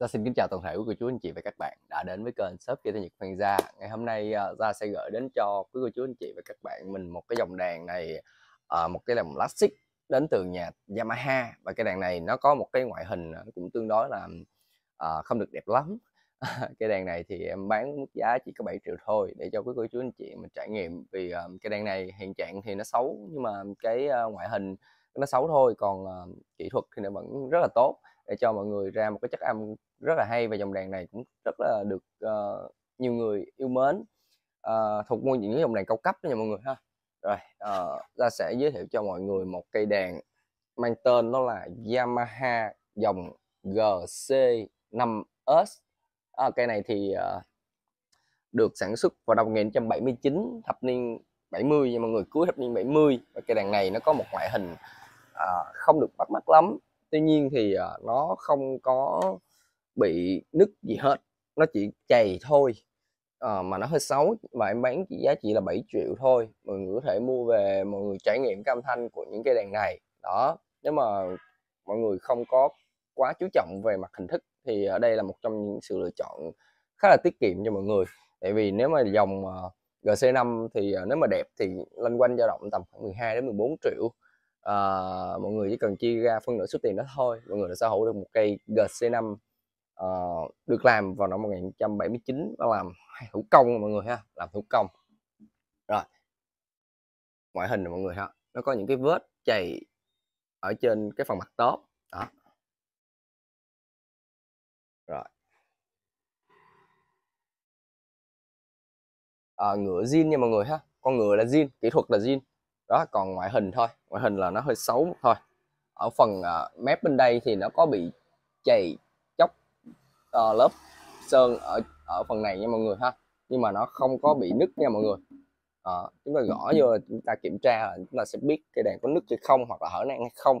Gia xin kính chào toàn thể quý cô chú anh chị và các bạn đã đến với kênh shop kia thanh nhật Phan Gia. Ngày hôm nay ờ, Gia sẽ gửi đến cho quý cô chú anh chị và các bạn mình một cái dòng đàn này ờ, một cái dòng classic đến từ nhà Yamaha và cái đàn này nó có một cái ngoại hình ờ, cũng tương đối là không được đẹp lắm. cái đàn này thì em bán mức giá chỉ có 7 triệu thôi để cho quý cô chú anh chị mình trải nghiệm vì cái đàn này hiện trạng thì nó xấu nhưng mà cái ngoại hình nó xấu thôi còn kỹ thuật thì nó vẫn rất là tốt để cho mọi người ra một cái chất âm rất là hay và dòng đàn này cũng rất là được uh, nhiều người yêu mến uh, thuộc ngôi những dòng đàn cao cấp đó nha mọi người ha rồi uh, ta sẽ giới thiệu cho mọi người một cây đàn mang tên nó là Yamaha dòng GC5S à, cây này thì uh, được sản xuất vào năm 1979 thập niên 70 nha mọi người cuối thập niên 70 và cây đàn này nó có một ngoại hình uh, không được bắt mắt lắm tuy nhiên thì uh, nó không có bị nứt gì hết nó chỉ chày thôi uh, mà nó hơi xấu và em bán chỉ giá chỉ là 7 triệu thôi mọi người có thể mua về mọi người trải nghiệm cái âm thanh của những cái đèn này đó nếu mà mọi người không có quá chú trọng về mặt hình thức thì ở ờ, đây là một trong những sự lựa chọn khá là tiết kiệm cho mọi người tại vì nếu mà dòng uh, GC5 thì uh, nếu mà đẹp thì loanh quanh dao động tầm khoảng 12 đến 14 triệu à, mọi người chỉ cần chia ra phân nửa số tiền đó thôi mọi người đã sở hữu được một cây GC5 à, ờ, được làm vào năm 1979 nó làm thủ công mọi người ha làm thủ công rồi ngoại hình mọi người ha nó có những cái vết chày ở trên cái phần mặt tốt đó rồi à, ngựa zin nha mọi người ha con ngựa là zin kỹ thuật là zin đó còn ngoại hình thôi ngoại hình là nó hơi xấu thôi ở phần uh, mép bên đây thì nó có bị chày chóc uh, lớp sơn ở ở phần này nha mọi người ha nhưng mà nó không có bị nứt nha mọi người à, chúng ta gõ vô là chúng ta kiểm tra là chúng ta sẽ biết cái đèn có nứt hay không hoặc là hở nang hay không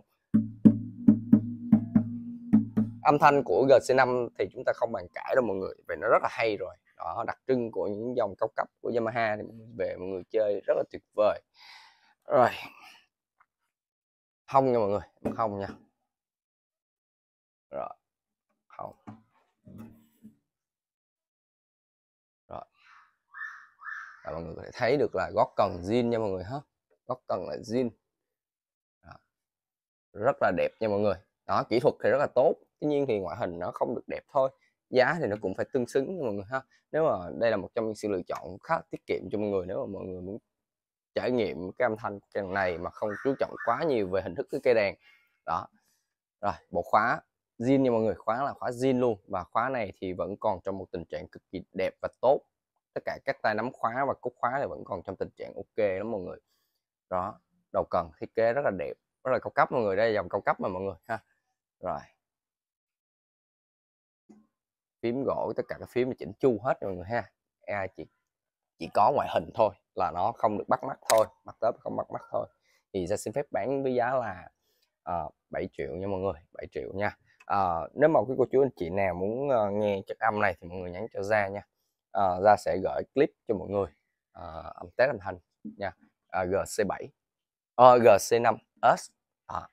âm thanh của GC5 thì chúng ta không bàn cãi đâu mọi người vì nó rất là hay rồi đó đặc trưng của những dòng cao cấp của Yamaha về mọi người chơi rất là tuyệt vời rồi không nha mọi người không nha rồi không rồi và mọi người có thể thấy được là gót cần zin nha mọi người hết gót cần là zin rất là đẹp nha mọi người đó kỹ thuật thì rất là tốt tuy nhiên thì ngoại hình nó không được đẹp thôi giá thì nó cũng phải tương xứng nha mọi người ha nếu mà đây là một trong những sự lựa chọn khá tiết kiệm cho mọi người nếu mà mọi người muốn trải nghiệm cái âm thanh càng này mà không chú trọng quá nhiều về hình thức cái cây đàn đó rồi bộ khóa zin nha mọi người khóa là khóa zin luôn và khóa này thì vẫn còn trong một tình trạng cực kỳ đẹp và tốt tất cả các tay nắm khóa và cúc khóa thì vẫn còn trong tình trạng ok lắm mọi người đó đầu cần thiết kế rất là đẹp rất là cao cấp mọi người đây là dòng cao cấp mà mọi người ha rồi phím gỗ tất cả các phím chỉnh chu hết mọi người ha AI chỉ chỉ có ngoại hình thôi là nó không được bắt mắt thôi mặt tớp không bắt mắt thôi thì sẽ xin phép bán với giá là uh, ờ, 7 triệu nha mọi người 7 triệu nha uh, nếu mà quý cô chú anh chị nào muốn uh, nghe chất âm này thì mọi người nhắn cho ra nha uh, ra sẽ gửi clip cho mọi người uh, âm test âm thanh nha uh, GC7 uh, GC5 S uh,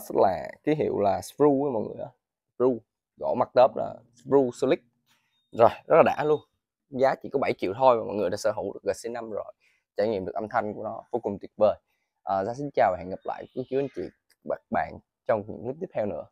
S là ký hiệu là screw mọi người screw gỗ mặt tớp là screw slick rồi rất là đã luôn giá chỉ có 7 triệu thôi mà mọi người đã sở hữu được GC5 rồi trải nghiệm được âm thanh của nó vô cùng tuyệt vời à, ờ, xin chào và hẹn gặp lại quý chú anh chị các bạn trong những clip tiếp theo nữa